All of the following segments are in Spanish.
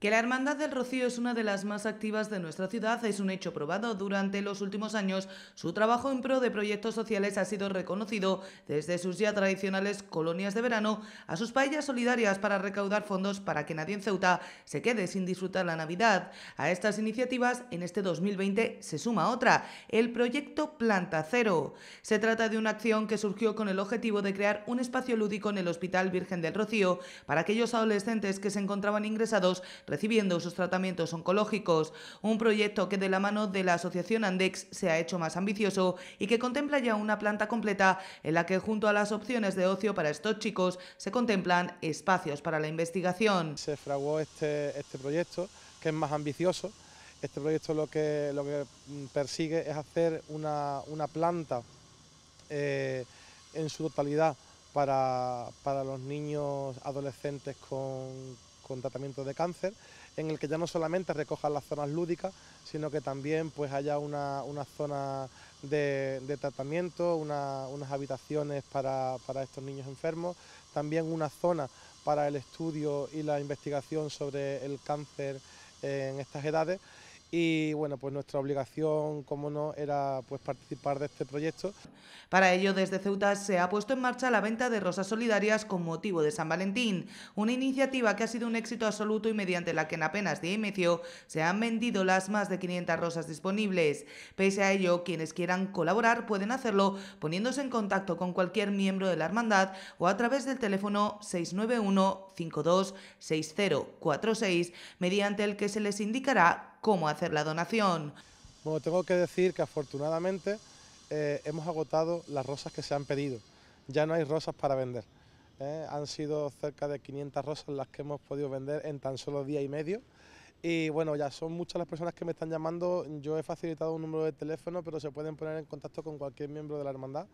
Que la Hermandad del Rocío es una de las más activas de nuestra ciudad es un hecho probado. Durante los últimos años, su trabajo en pro de proyectos sociales ha sido reconocido desde sus ya tradicionales colonias de verano a sus paellas solidarias para recaudar fondos para que nadie en Ceuta se quede sin disfrutar la Navidad. A estas iniciativas, en este 2020 se suma otra, el proyecto Planta Cero. Se trata de una acción que surgió con el objetivo de crear un espacio lúdico en el Hospital Virgen del Rocío para aquellos adolescentes que se encontraban ingresados recibiendo sus tratamientos oncológicos. Un proyecto que de la mano de la Asociación Andex se ha hecho más ambicioso y que contempla ya una planta completa en la que junto a las opciones de ocio para estos chicos se contemplan espacios para la investigación. Se fraguó este, este proyecto que es más ambicioso. Este proyecto lo que, lo que mm, persigue es hacer una, planta eh, en su totalidad para los niños adolescentes con, con tratamiento de cáncer, en el que ya no solamente recojan las zonas lúdicas, sino que también pues haya una, zona de, tratamiento, unas habitaciones para, para estos niños enfermos, también una zona para el estudio y la investigación sobre el cáncer en estas edades y bueno, pues nuestra obligación, como no, era pues participar de este proyecto. Para ello, desde Ceuta se ha puesto en marcha la venta de rosas solidarias con motivo de San Valentín, una iniciativa que ha sido un éxito absoluto y mediante la que en apenas día y medio se han vendido las más de 500 rosas disponibles. Pese a ello, quienes quieran colaborar pueden hacerlo poniéndose en contacto con cualquier miembro de la hermandad o a través del teléfono 691 526046 mediante el que se les indicará cómo hacer la donación. Bueno, tengo que decir que afortunadamente eh, hemos agotado las rosas que se han pedido. Ya no hay rosas para vender. ¿eh? han sido cerca de 500 rosas las que hemos podido vender en tan solo día y medio. Y bueno, ya son muchas las personas que me están llamando. Yo he facilitado un número de teléfono, pero se pueden poner en contacto con cualquier miembro de la hermandad,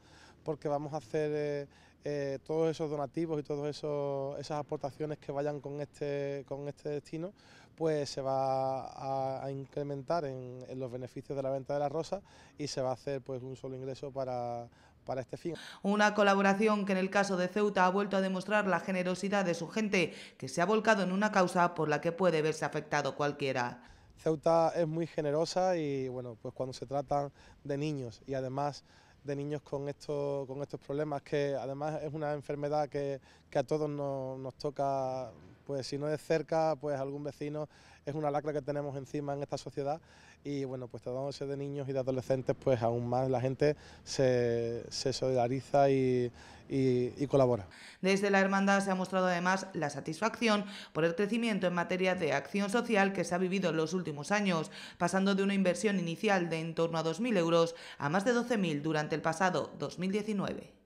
porque vamos a hacer eh, eh, todos esos donativos y todas esas aportaciones que vayan con este, con este destino, pues se va a, incrementar en, los beneficios de la venta de la rosa y se va a hacer pues un solo ingreso para, para este fin. Una colaboración que en el caso de Ceuta ha vuelto a demostrar la generosidad de su gente, que se ha volcado en una causa por la que puede verse afectado cualquiera. Ceuta es muy generosa y bueno, pues cuando se trata de niños y además de niños con, con estos problemas, que además es una enfermedad que, que a todos nos, nos toca pues si no es cerca, pues algún vecino es una lacra que tenemos encima en esta sociedad y bueno, pues tratándose de niños y de adolescentes, pues aún más la gente se, solidariza y, y colabora. Desde la hermandad se ha mostrado además la satisfacción por el crecimiento en materia de acción social que se ha vivido en los últimos años, pasando de una inversión inicial de en torno a 2.000 euros a más de 12.000 durante el pasado 2019.